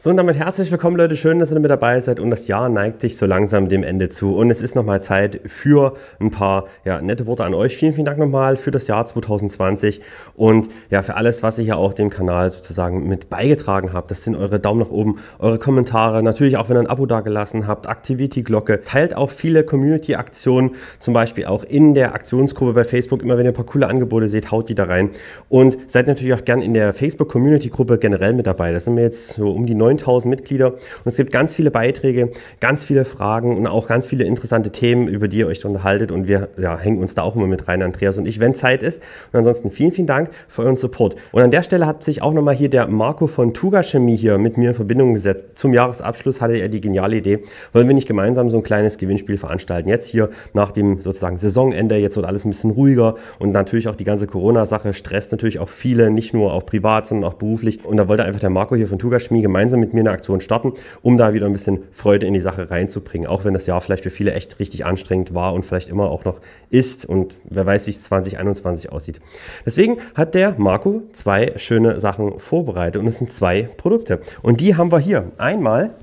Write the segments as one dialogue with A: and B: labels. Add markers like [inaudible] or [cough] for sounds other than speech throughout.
A: So, und damit herzlich willkommen, Leute. Schön, dass ihr mit dabei seid. Und das Jahr neigt sich so langsam dem Ende zu. Und es ist nochmal Zeit für ein paar ja, nette Worte an euch. Vielen, vielen Dank nochmal für das Jahr 2020 und ja, für alles, was ihr hier auch dem Kanal sozusagen mit beigetragen habt. Das sind eure Daumen nach oben, eure Kommentare. Natürlich auch, wenn ihr ein Abo dagelassen habt, aktiviert die Glocke. Teilt auch viele Community-Aktionen, zum Beispiel auch in der Aktionsgruppe bei Facebook. Immer wenn ihr ein paar coole Angebote seht, haut die da rein. Und seid natürlich auch gern in der Facebook-Community-Gruppe generell mit dabei. Da sind wir jetzt so um die 9 9000 Mitglieder und es gibt ganz viele Beiträge, ganz viele Fragen und auch ganz viele interessante Themen, über die ihr euch unterhaltet und wir ja, hängen uns da auch immer mit rein, Andreas und ich, wenn Zeit ist. Und ansonsten vielen, vielen Dank für euren Support. Und an der Stelle hat sich auch nochmal hier der Marco von Tuga Chemie hier mit mir in Verbindung gesetzt. Zum Jahresabschluss hatte er die geniale Idee, wollen wir nicht gemeinsam so ein kleines Gewinnspiel veranstalten. Jetzt hier nach dem sozusagen Saisonende, jetzt wird alles ein bisschen ruhiger und natürlich auch die ganze Corona-Sache stresst natürlich auch viele, nicht nur auch privat, sondern auch beruflich. Und da wollte einfach der Marco hier von Tuga Chemie gemeinsam mit mir eine Aktion starten, um da wieder ein bisschen Freude in die Sache reinzubringen. Auch wenn das Jahr vielleicht für viele echt richtig anstrengend war und vielleicht immer auch noch ist und wer weiß, wie es 2021 aussieht. Deswegen hat der Marco zwei schöne Sachen vorbereitet und es sind zwei Produkte. Und die haben wir hier. Einmal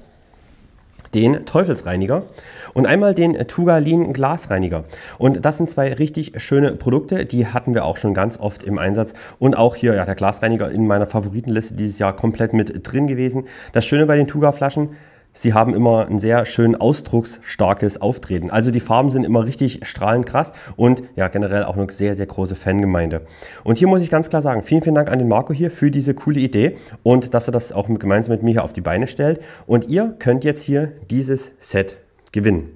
A: den Teufelsreiniger und einmal den Tugalin Glasreiniger. Und das sind zwei richtig schöne Produkte, die hatten wir auch schon ganz oft im Einsatz und auch hier ja, der Glasreiniger in meiner Favoritenliste dieses Jahr komplett mit drin gewesen. Das Schöne bei den Tuga Flaschen, Sie haben immer ein sehr schön ausdrucksstarkes Auftreten. Also die Farben sind immer richtig strahlend krass und ja, generell auch eine sehr, sehr große Fangemeinde. Und hier muss ich ganz klar sagen, vielen, vielen Dank an den Marco hier für diese coole Idee und dass er das auch gemeinsam mit mir hier auf die Beine stellt. Und ihr könnt jetzt hier dieses Set gewinnen.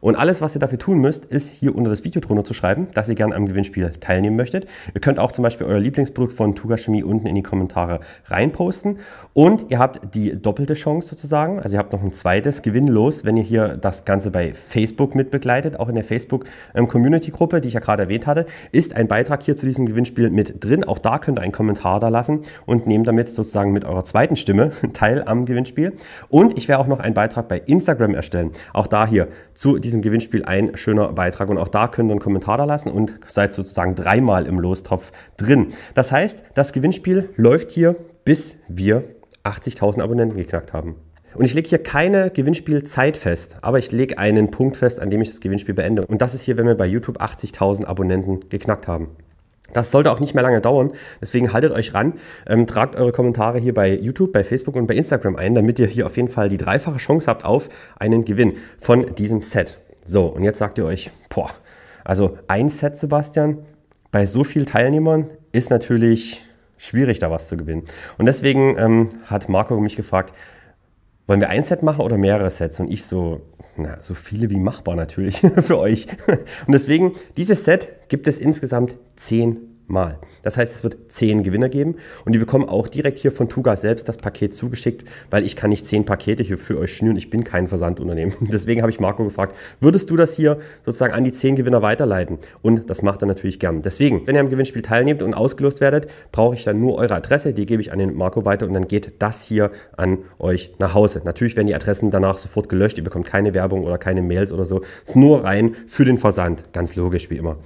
A: Und alles, was ihr dafür tun müsst, ist hier unter das Video drunter zu schreiben, dass ihr gerne am Gewinnspiel teilnehmen möchtet. Ihr könnt auch zum Beispiel euer Lieblingsprodukt von Tuga Chemie unten in die Kommentare reinposten. Und ihr habt die doppelte Chance sozusagen. Also ihr habt noch ein zweites gewinnlos, wenn ihr hier das Ganze bei Facebook mitbegleitet. Auch in der Facebook-Community-Gruppe, die ich ja gerade erwähnt hatte, ist ein Beitrag hier zu diesem Gewinnspiel mit drin. Auch da könnt ihr einen Kommentar da lassen und nehmt damit sozusagen mit eurer zweiten Stimme [laughs] teil am Gewinnspiel. Und ich werde auch noch einen Beitrag bei Instagram erstellen. Auch da hier zu diesem diesem Gewinnspiel ein schöner Beitrag. Und auch da könnt ihr einen Kommentar da lassen und seid sozusagen dreimal im Lostopf drin. Das heißt, das Gewinnspiel läuft hier, bis wir 80.000 Abonnenten geknackt haben. Und ich lege hier keine Gewinnspielzeit fest, aber ich lege einen Punkt fest, an dem ich das Gewinnspiel beende. Und das ist hier, wenn wir bei YouTube 80.000 Abonnenten geknackt haben. Das sollte auch nicht mehr lange dauern, deswegen haltet euch ran, ähm, tragt eure Kommentare hier bei YouTube, bei Facebook und bei Instagram ein, damit ihr hier auf jeden Fall die dreifache Chance habt auf einen Gewinn von diesem Set. So, und jetzt sagt ihr euch, boah, also ein Set, Sebastian, bei so vielen Teilnehmern ist natürlich schwierig, da was zu gewinnen. Und deswegen ähm, hat Marco mich gefragt, wollen wir ein Set machen oder mehrere Sets? Und ich so, na, so viele wie machbar natürlich [laughs] für euch. Und deswegen, dieses Set gibt es insgesamt zehn Mal. Das heißt, es wird zehn Gewinner geben und die bekommen auch direkt hier von Tuga selbst das Paket zugeschickt, weil ich kann nicht zehn Pakete hier für euch schnüren. Ich bin kein Versandunternehmen. [laughs] Deswegen habe ich Marco gefragt, würdest du das hier sozusagen an die zehn Gewinner weiterleiten? Und das macht er natürlich gern. Deswegen, wenn ihr am Gewinnspiel teilnehmt und ausgelost werdet, brauche ich dann nur eure Adresse, die gebe ich an den Marco weiter und dann geht das hier an euch nach Hause. Natürlich werden die Adressen danach sofort gelöscht. Ihr bekommt keine Werbung oder keine Mails oder so. Es ist nur rein für den Versand. Ganz logisch, wie immer.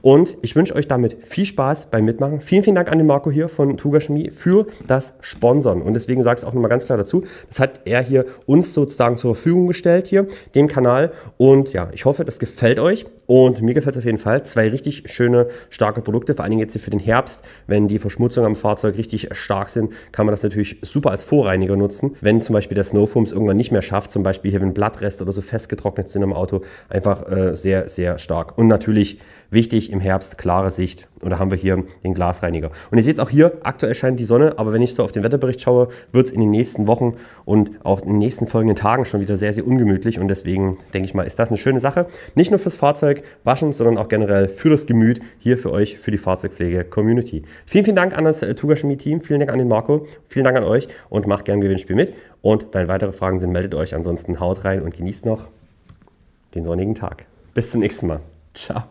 A: Und ich wünsche euch damit viel Spaß Spaß beim Mitmachen. Vielen, vielen Dank an den Marco hier von Tuga Chemie für das Sponsoren. Und deswegen sage ich es auch nochmal ganz klar dazu. Das hat er hier uns sozusagen zur Verfügung gestellt hier, dem Kanal. Und ja, ich hoffe, das gefällt euch. Und mir gefällt es auf jeden Fall. Zwei richtig schöne, starke Produkte, vor allen Dingen jetzt hier für den Herbst. Wenn die Verschmutzungen am Fahrzeug richtig stark sind, kann man das natürlich super als Vorreiniger nutzen. Wenn zum Beispiel der Snowfoam es irgendwann nicht mehr schafft, zum Beispiel hier, wenn Blattreste oder so festgetrocknet sind am Auto, einfach äh, sehr, sehr stark. Und natürlich wichtig im Herbst klare Sicht und da haben wir hier den Glasreiniger. Und ihr seht es auch hier, aktuell scheint die Sonne, aber wenn ich so auf den Wetterbericht schaue, wird es in den nächsten Wochen und auch in den nächsten folgenden Tagen schon wieder sehr, sehr ungemütlich. Und deswegen denke ich mal, ist das eine schöne Sache. Nicht nur fürs Fahrzeug waschen, sondern auch generell für das Gemüt hier für euch, für die Fahrzeugpflege-Community. Vielen, vielen Dank an das äh, Tuga Chemie Team, vielen Dank an den Marco, vielen Dank an euch und macht gerne ein Gewinnspiel mit. Und wenn weitere Fragen sind, meldet euch. Ansonsten haut rein und genießt noch den sonnigen Tag. Bis zum nächsten Mal. Ciao.